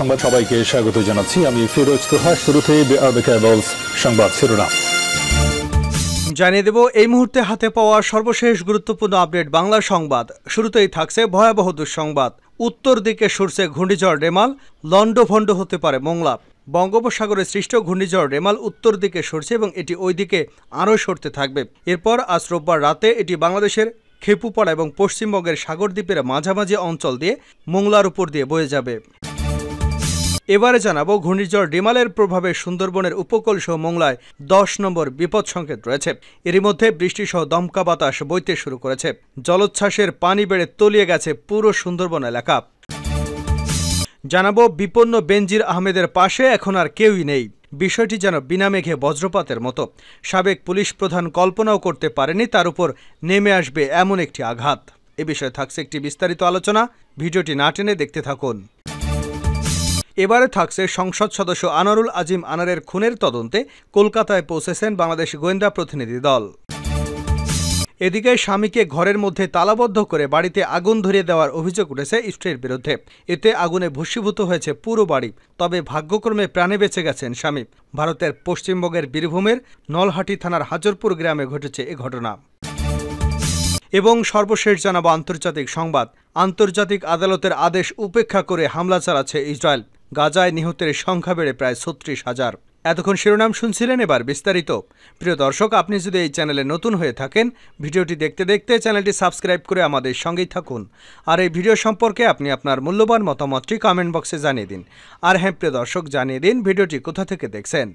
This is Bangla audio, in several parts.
সংবাদ সবাইকে স্বাগত জানাচ্ছি আমি ফিরোজ তোহা শুরুতে সংবাদ শিরোনাম জানিয়ে দেব এই মুহূর্তে হাতে পাওয়া সর্বশেষ গুরুত্বপূর্ণ আপডেট বাংলা সংবাদ শুরুতেই থাকছে ভয়াবহ দুঃসংবাদ উত্তর দিকে সরছে ঘূর্ণিঝড় রেমাল লন্ডভণ্ড হতে পারে মোংলা বঙ্গোপসাগরে সৃষ্ট ঘূর্ণিঝড় রেমাল উত্তর দিকে সরছে এবং এটি ওই দিকে আরও সরতে থাকবে এরপর আজ রোববার রাতে এটি বাংলাদেশের খেপুপাড়া এবং পশ্চিমবঙ্গের সাগরদ্বীপের মাঝামাঝি অঞ্চল দিয়ে মোংলার উপর দিয়ে বয়ে যাবে এবারে জানাবো ঘূর্ণিঝড় ডিমালের প্রভাবে সুন্দরবনের উপকূল সহ মোংলায় দশ নম্বর বিপদ সংকেত রয়েছে এরই মধ্যে বৃষ্টি সহ দমকা বাতাস বইতে শুরু করেছে জলোচ্ছ্বাসের পানি বেড়ে তলিয়ে গেছে পুরো সুন্দরবন এলাকা জানাবো বিপন্ন বেনজির আহমেদের পাশে এখন আর কেউই নেই বিষয়টি যেন বিনামেঘে বজ্রপাতের মতো সাবেক পুলিশ প্রধান কল্পনাও করতে পারেনি তার উপর নেমে আসবে এমন একটি আঘাত এ বিষয়ে থাকছে একটি বিস্তারিত আলোচনা ভিডিওটি না টেনে দেখতে থাকুন এবারে থাকছে সংসদ সদস্য আনারুল আজিম আনারের খুনের তদন্তে কলকাতায় পৌঁছেছেন বাংলাদেশ গোয়েন্দা প্রতিনিধি দল এদিকে স্বামীকে ঘরের মধ্যে তালাবদ্ধ করে বাড়িতে আগুন ধরিয়ে দেওয়ার অভিযোগ উঠেছে স্ত্রীর বিরুদ্ধে এতে আগুনে ভস্মীভূত হয়েছে পুরো বাড়ি তবে ভাগ্যক্রমে প্রাণে বেঁচে গেছেন স্বামী ভারতের পশ্চিমবঙ্গের বীরভূমের নলহাটি থানার হাজরপুর গ্রামে ঘটেছে এ ঘটনা এবং সর্বশেষ জানাব আন্তর্জাতিক সংবাদ আন্তর্জাতিক আদালতের আদেশ উপেক্ষা করে হামলা চালাচ্ছে ইসরায়েল গাজায় নিহতের সংখ্যা বেড়ে প্রায় ছত্রিশ হাজার এতক্ষণ শিরোনাম শুনছিলেন এবার বিস্তারিত প্রিয় দর্শক আপনি যদি এই চ্যানেলে নতুন হয়ে থাকেন ভিডিওটি দেখতে দেখতে চ্যানেলটি সাবস্ক্রাইব করে আমাদের সঙ্গেই থাকুন আর এই ভিডিও সম্পর্কে আপনি আপনার মূল্যবান মতামতটি কমেন্ট বক্সে জানিয়ে দিন আর হ্যাঁ প্রিয় দর্শক জানিয়ে দিন ভিডিওটি কোথা থেকে দেখছেন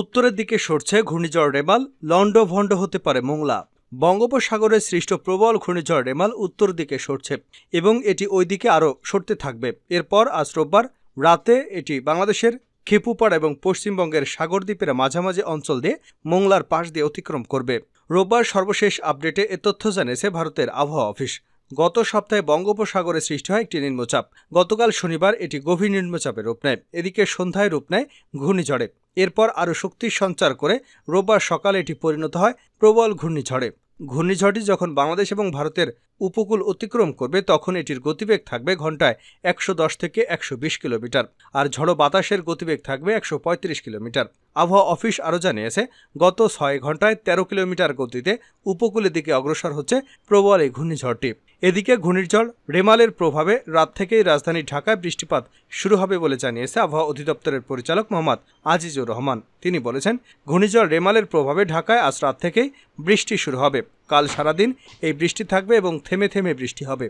উত্তরের দিকে সরছে ঘূর্ণিঝড় রেমাল লণ্ডভণ্ড হতে পারে মোংলা বঙ্গোপসাগরে সৃষ্ট প্রবল ঘূর্ণিঝড় রেমাল উত্তর দিকে সরছে এবং এটি ওই দিকে আরও সরতে থাকবে এরপর আজ রোববার রাতে এটি বাংলাদেশের খেপুপাড়া এবং পশ্চিমবঙ্গের সাগরদ্বীপের মাঝামাঝি অঞ্চল দিয়ে মোংলার পাশ দিয়ে অতিক্রম করবে রোববার সর্বশেষ আপডেটে এ তথ্য জানিয়েছে ভারতের আবহাওয়া অফিস গত সপ্তাহে বঙ্গোপসাগরে সৃষ্টি হয় একটি নিম্নচাপ গতকাল শনিবার এটি গভীর নিম্নচাপে রূপ নেয় এদিকে সন্ধ্যায় রূপ নেয় ঘূর্ণিঝড়ে এরপর আরও শক্তি সঞ্চার করে রোববার সকালে এটি পরিণত হয় প্রবল ঘূর্ণিঝড়ে ঘূর্ণিঝড়টি যখন বাংলাদেশ এবং ভারতের উপকূল অতিক্রম করবে তখন এটির গতিবেগ থাকবে ঘন্টায় একশো থেকে একশো কিলোমিটার আর ঝড়ো বাতাসের গতিবেগ থাকবে একশো কিলোমিটার আবহাওয়া অফিস আরও জানিয়েছে গত ছয় ঘন্টায় ১৩ কিলোমিটার গতিতে উপকূলের দিকে অগ্রসর হচ্ছে প্রবল এই ঘূর্ণিঝড়টি এদিকে ঘূর্ণিঝড় রেমালের প্রভাবে রাত থেকেই রাজধানী ঢাকায় বৃষ্টিপাত শুরু হবে বলে জানিয়েছে আবহাওয়া অধিদপ্তরের পরিচালক মোহাম্মদ আজিজুর রহমান তিনি বলেছেন ঘূর্ণিঝড় রেমালের প্রভাবে ঢাকায় আজ রাত থেকেই বৃষ্টি শুরু হবে কাল সারাদিন এই বৃষ্টি থাকবে এবং থেমে থেমে বৃষ্টি হবে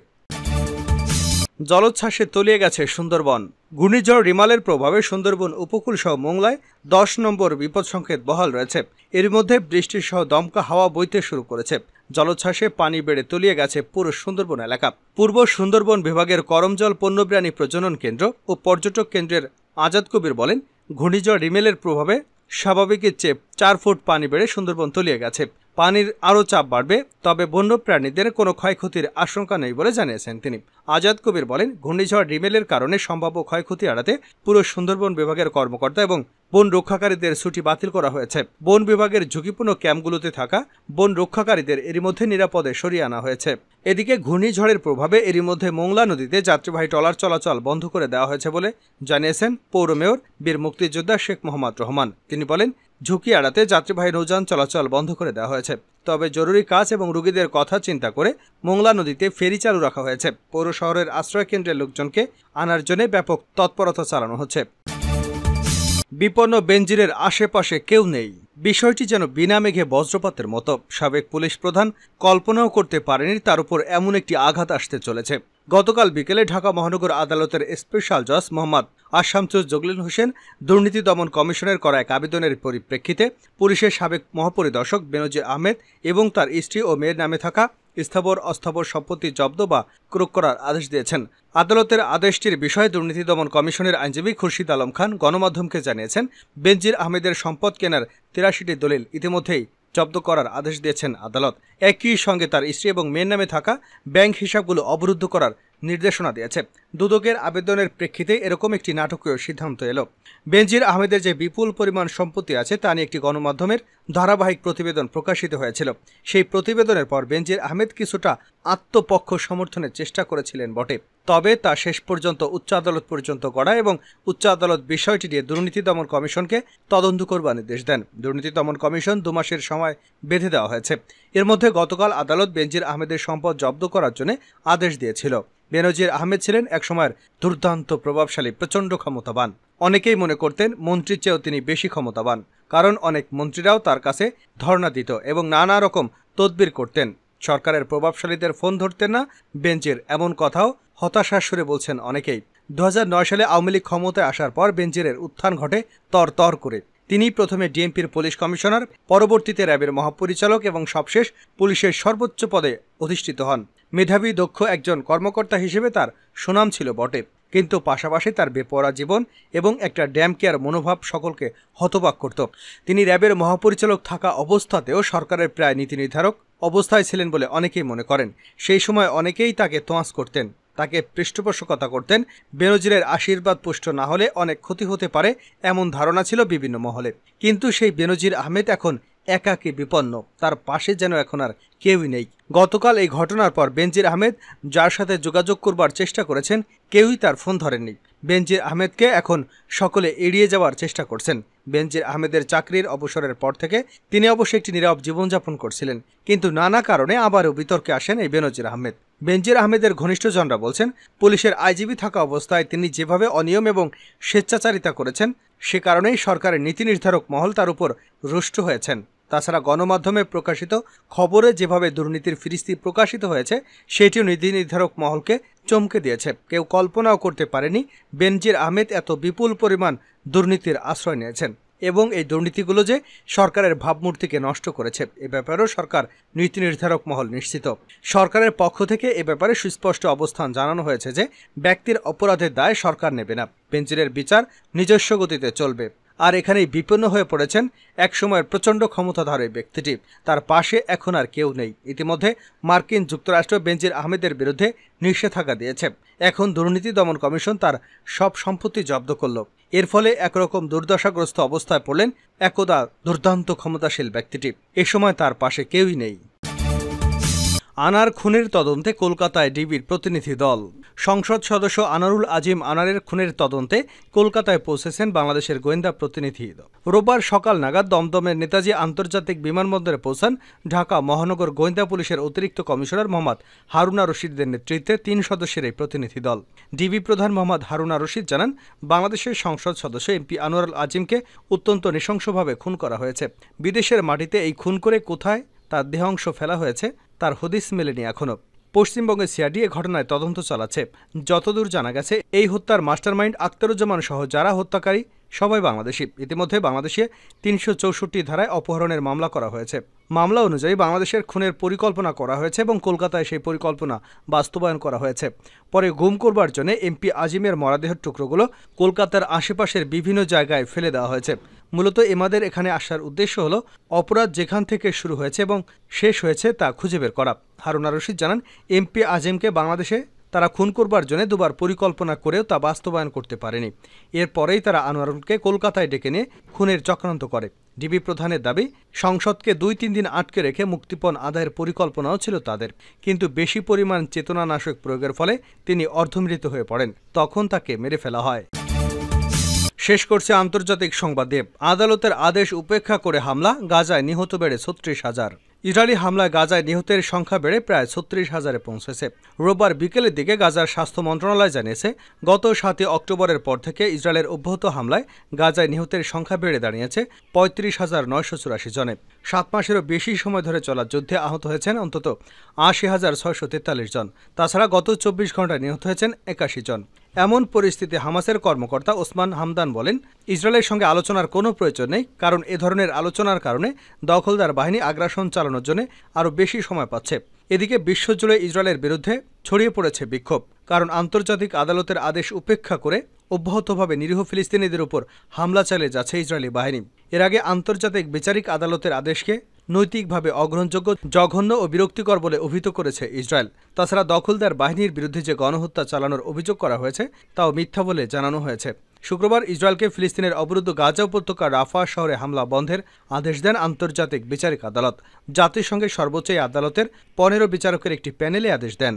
জলোচ্ছ্বাসে তলিয়ে গেছে সুন্দরবন ঘূর্ণিঝড় রিমালের প্রভাবে সুন্দরবন উপকূল সহ মোংলায় দশ নম্বর বিপদ সংকেত বহাল রয়েছে এর মধ্যে বৃষ্টির সহ দমকা হাওয়া বইতে শুরু করেছে জলোচ্ছ্বাসে পানি বেড়ে তলিয়ে গেছে পুরো সুন্দরবন এলাকা পূর্ব সুন্দরবন বিভাগের করমজল পণ্যপ্রাণী প্রজনন কেন্দ্র ও পর্যটক কেন্দ্রের আজাদ কবির বলেন ঘূর্ণিঝড় রিমেলের প্রভাবে স্বাভাবিকের চেয়ে চার ফুট পানি বেড়ে সুন্দরবন তলিয়ে গেছে পানির আরও চাপ বাড়বে তবে বন্যপ্রাণীদের কোনো ক্ষয়ক্ষতির আশঙ্কা নেই বলে জানিয়েছেন তিনি আজাদ কবির বলেন ঘূর্ণিঝড় রিমেলের কারণে সম্ভাব্য ক্ষয়ক্ষতি এড়াতে পুরো সুন্দরবন বিভাগের কর্মকর্তা এবং বন রক্ষাকারীদের ছুটি বাতিল করা হয়েছে বন বিভাগের ঝুঁকিপূর্ণ ক্যাম্পগুলোতে থাকা বন রক্ষাকারীদের এরই মধ্যে নিরাপদে সরিয়ে আনা হয়েছে এদিকে ঘূর্ণিঝড়ের প্রভাবে এরই মধ্যে মোংলা নদীতে যাত্রীবাহী টলার চলাচল বন্ধ করে দেওয়া হয়েছে বলে জানিয়েছেন পৌর মেয়র বীর মুক্তিযোদ্ধা শেখ মোহাম্মদ রহমান তিনি বলেন ঝুঁকি এড়াতে যাত্রীবাহী নৌযান চলাচল বন্ধ করে দেওয়া হয়েছে তবে জরুরি কাজ এবং রোগীদের কথা চিন্তা করে মোংলা নদীতে ফেরি চালু রাখা হয়েছে পৌর শহরের আশ্রয়কেন্দ্রের লোকজনকে আনার জন্য ব্যাপক তৎপরতা চালানো হচ্ছে বিপন্ন বেঞ্জিরের আশেপাশে কেউ নেই বিষয়টি যেন বিনা মেঘে বজ্রপাতের মতো সাবেক পুলিশ প্রধান কল্পনাও করতে পারেনি তার উপর এমন একটি আঘাত আসতে চলেছে গতকাল বিকেলে ঢাকা মহানগর আদালতের স্পেশাল জজ মোহাম্মদ আসামচুজ শামসুজ জগলিন হোসেন দুর্নীতি দমন কমিশনের করা এক আবেদনের পরিপ্রেক্ষিতে পুলিশের সাবেক মহাপরিদর্শক বেনজির আহমেদ এবং তার স্ত্রী ও মেয়ের নামে থাকা স্থাবর অস্থাবর সম্পত্তি জব্দ বা ক্রোক করার আদেশ দিয়েছেন আদালতের আদেশটির বিষয়ে দুর্নীতি দমন কমিশনের আইনজীবী খুরশিদ আলম খান গণমাধ্যমকে জানিয়েছেন বেনজির আহমেদের সম্পদ কেনার তিরাশিটি দলিল ইতিমধ্যেই জব্দ করার আদেশ দিয়েছেন আদালত একই সঙ্গে তার স্ত্রী এবং মেয়ের নামে থাকা ব্যাংক হিসাবগুলো অবরুদ্ধ করার নির্দেশনা দিয়েছে দুদকের আবেদনের প্রেক্ষিতে এরকম একটি নাটকীয় সিদ্ধান্ত এল বেনজির আহমেদের যে বিপুল পরিমাণ সম্পত্তি আছে তা নিয়ে একটি গণমাধ্যমের ধারাবাহিক প্রতিবেদন প্রকাশিত হয়েছিল সেই প্রতিবেদনের পর বেনজির আহমেদ কিছুটা আত্মপক্ষ সমর্থনের চেষ্টা করেছিলেন বটে তবে তা শেষ পর্যন্ত উচ্চ আদালত পর্যন্ত গড়া এবং উচ্চ আদালত বিষয়টি নিয়ে দুর্নীতি দমন কমিশনকে তদন্ত করবার নির্দেশ দেন দুর্নীতি দমন কমিশন দু মাসের সময় বেঁধে দেওয়া হয়েছে এর মধ্যে গতকাল আদালত বেনজির আহমেদের সম্পদ জব্দ করার জন্য আদেশ দিয়েছিল বেনজির আহমেদ ছিলেন একসময়ের দুর্দান্ত প্রভাবশালী প্রচণ্ড ক্ষমতাবান অনেকেই মনে করতেন মন্ত্রীর চেয়েও তিনি বেশি ক্ষমতাবান কারণ অনেক মন্ত্রীরাও তার কাছে ধর্ণা দিত এবং নানা রকম তদবির করতেন সরকারের প্রভাবশালীদের ফোন ধরতেন না বেঞ্চের এমন কথাও হতাশার সুরে বলছেন অনেকেই দু সালে আওয়ামী লীগ ক্ষমতায় আসার পর বেঞ্চের উত্থান ঘটে তর তর করে তিনি প্রথমে ডিএমপির পুলিশ কমিশনার পরবর্তীতে র্যাবের মহাপরিচালক এবং সবশেষ পুলিশের সর্বোচ্চ পদে অধিষ্ঠিত হন মেধাবী দক্ষ একজন কর্মকর্তা হিসেবে তার সুনাম ছিল বটে কিন্তু পাশাপাশি তার বেপরা জীবন এবং একটা ড্যাম কেয়ার মনোভাব সকলকে হতবাক করত তিনি র্যাবের মহাপরিচালক থাকা অবস্থাতেও সরকারের প্রায় নীতি নির্ধারক অবস্থায় ছিলেন বলে অনেকেই মনে করেন সেই সময় অনেকেই তাকে তোঁয়াজ করতেন তাকে পৃষ্ঠপোষকতা করতেন বেনজিরের আশীর্বাদ পুষ্ট না হলে অনেক ক্ষতি হতে পারে এমন ধারণা ছিল বিভিন্ন মহলে কিন্তু সেই বেনজির আহমেদ এখন একাকী বিপন্ন তার পাশে যেন এখন আর কেউই নেই গতকাল এই ঘটনার পর বেনজির আহমেদ যার সাথে যোগাযোগ করবার চেষ্টা করেছেন কেউই তার ফোন ধরেননি বেনজির আহমেদকে এখন সকলে এড়িয়ে যাওয়ার চেষ্টা করছেন বেনজির আহমেদের চাকরির অবসরের পর থেকে তিনি অবশ্যই একটি নীরব জীবনযাপন করছিলেন কিন্তু নানা কারণে আবারও বিতর্কে আসেন এই বেনজির আহমেদ বেনজির আহমেদের ঘনিষ্ঠজনরা বলছেন পুলিশের আইজিবি থাকা অবস্থায় তিনি যেভাবে অনিয়ম এবং স্বেচ্ছাচারিতা করেছেন সে কারণেই সরকারের নীতি নির্ধারক মহল তার উপর রুষ্ট হয়েছেন তাছাড়া গণমাধ্যমে প্রকাশিত খবরে যেভাবে দুর্নীতির ফিরিস্তি প্রকাশিত হয়েছে সেটিও নীতি নির্ধারক মহলকে চমকে দিয়েছে কেউ কল্পনাও করতে পারেনি বেনজির আহমেদ এত বিপুল পরিমাণ দুর্নীতির আশ্রয় নিয়েছেন এবং এই দুর্নীতিগুলো যে সরকারের ভাবমূর্তিকে নষ্ট করেছে এ ব্যাপারেও সরকার নীতি নির্ধারক মহল নিশ্চিত সরকারের পক্ষ থেকে এ ব্যাপারে সুস্পষ্ট অবস্থান জানানো হয়েছে যে ব্যক্তির অপরাধের দায় সরকার নেবে না বেঞ্জিরের বিচার নিজস্ব গতিতে চলবে আর এখানেই বিপন্ন হয়ে পড়েছেন একসময়ের প্রচণ্ড ক্ষমতাধর এই ব্যক্তিটি তার পাশে এখন আর কেউ নেই ইতিমধ্যে মার্কিন যুক্তরাষ্ট্র বেঞ্জির আহমেদের বিরুদ্ধে নিষেধাজ্ঞা দিয়েছে এখন দুর্নীতি দমন কমিশন তার সব সম্পত্তি জব্দ করল এর ফলে একরকম দুর্দশাগ্রস্ত অবস্থায় পড়লেন একদা দুর্দান্ত ক্ষমতাশীল ব্যক্তিটি এ সময় তার পাশে কেউই নেই আনার খুনের তদন্তে কলকাতায় ডিবির প্রতিনিধি দল সংসদ সদস্য আনারুল আজিম আনারের খুনের তদন্তে কলকাতায় পৌঁছেছেন বাংলাদেশের গোয়েন্দা প্রতিনিধি দল রোববার সকাল নাগাদ দমদমের নেতাজি আন্তর্জাতিক বিমানবন্দরে পৌঁছান ঢাকা মহানগর গোয়েন্দা পুলিশের অতিরিক্ত কমিশনার মোহাম্মদ হারুনা রশিদদের নেতৃত্বে তিন সদস্যের এই প্রতিনিধি দল ডিবি প্রধান মোহাম্মদ হারুনা রশিদ জানান বাংলাদেশের সংসদ সদস্য এমপি আনোয়ারুল আজিমকে অত্যন্ত নৃশংসভাবে খুন করা হয়েছে বিদেশের মাটিতে এই খুন করে কোথায় তার দেহাংশ ফেলা হয়েছে তার হদিস মেলেনি এখনও পশ্চিমবঙ্গে সিআরডিএ এ ঘটনায় তদন্ত চালাচ্ছে যতদূর জানা গেছে এই হত্যার মাস্টারমাইন্ড আক্তারুজ্জামান সহ যারা হত্যাকারী সবাই বাংলাদেশি ইতিমধ্যে বাংলাদেশে তিনশো চৌষট্টি ধারায় অপহরণের মামলা করা হয়েছে মামলা অনুযায়ী বাংলাদেশের খুনের পরিকল্পনা করা হয়েছে এবং কলকাতায় সেই পরিকল্পনা বাস্তবায়ন করা হয়েছে পরে গুম করবার জন্য এমপি আজিমের মরাদেহের টুকরোগুলো কলকাতার আশেপাশের বিভিন্ন জায়গায় ফেলে দেওয়া হয়েছে মূলত এমাদের এখানে আসার উদ্দেশ্য হলো অপরাধ যেখান থেকে শুরু হয়েছে এবং শেষ হয়েছে তা খুঁজে বের করা হারুনা রশিদ জানান এমপি আজিমকে বাংলাদেশে তারা খুন করবার জন্য দুবার পরিকল্পনা করেও তা বাস্তবায়ন করতে পারেনি এরপরেই তারা আনোয়ারুলকে কলকাতায় ডেকে নিয়ে খুনের চক্রান্ত করে ডিবি প্রধানের দাবি সংসদকে দুই তিন দিন আটকে রেখে মুক্তিপণ আদায়ের পরিকল্পনাও ছিল তাদের কিন্তু বেশি পরিমাণ চেতনানাশক প্রয়োগের ফলে তিনি অর্ধমৃত হয়ে পড়েন তখন তাকে মেরে ফেলা হয় শেষ করছে আন্তর্জাতিক সংবাদে আদালতের আদেশ উপেক্ষা করে হামলা গাজায় নিহত বেড়ে ছত্রিশ হাজার ইসরায়েলি হামলায় গাজায় নিহতের সংখ্যা বেড়ে প্রায় ছত্রিশ হাজারে পৌঁছেছে রোববার বিকেলের দিকে গাজার স্বাস্থ্য মন্ত্রণালয় জানিয়েছে গত সাতই অক্টোবরের পর থেকে ইসরায়েলের অব্যাহত হামলায় গাজায় নিহতের সংখ্যা বেড়ে দাঁড়িয়েছে পঁয়ত্রিশ হাজার নয়শো চুরাশি জনে সাত মাসেরও বেশি সময় ধরে চলা যুদ্ধে আহত হয়েছেন অন্তত আশি হাজার ছয়শো তেতাল্লিশ জন তাছাড়া গত চব্বিশ ঘন্টায় নিহত হয়েছেন একাশি জন এমন পরিস্থিতি হামাসের কর্মকর্তা ওসমান হামদান বলেন ইসরায়েলের সঙ্গে আলোচনার কোনো প্রয়োজন নেই কারণ এ ধরনের আলোচনার কারণে দখলদার বাহিনী আগ্রাসন চালানোর জন্য আরও বেশি সময় পাচ্ছে এদিকে বিশ্বজুড়ে ইসরায়েলের বিরুদ্ধে ছড়িয়ে পড়েছে বিক্ষোভ কারণ আন্তর্জাতিক আদালতের আদেশ উপেক্ষা করে অব্যাহতভাবে নিরীহ ফিলিস্তিনিদের উপর হামলা চালিয়ে যাচ্ছে ইসরায়েলি বাহিনী এর আগে আন্তর্জাতিক বিচারিক আদালতের আদেশকে নৈতিকভাবে অগ্রহণযোগ্য জঘন্য ও বিরক্তিকর বলে অভিহিত করেছে ইসরায়েল তাছাড়া দখলদার বাহিনীর বিরুদ্ধে যে গণহত্যা চালানোর অভিযোগ করা হয়েছে তাও মিথ্যা বলে জানানো হয়েছে শুক্রবার ইসরায়েলকে ফিলিস্তিনের অবরুদ্ধ গাজা উপত্যকা রাফা শহরে হামলা বন্ধের আদেশ দেন আন্তর্জাতিক বিচারিক আদালত জাতিসংঘের সর্বোচ্চ আদালতের পনেরো বিচারকের একটি প্যানেলে আদেশ দেন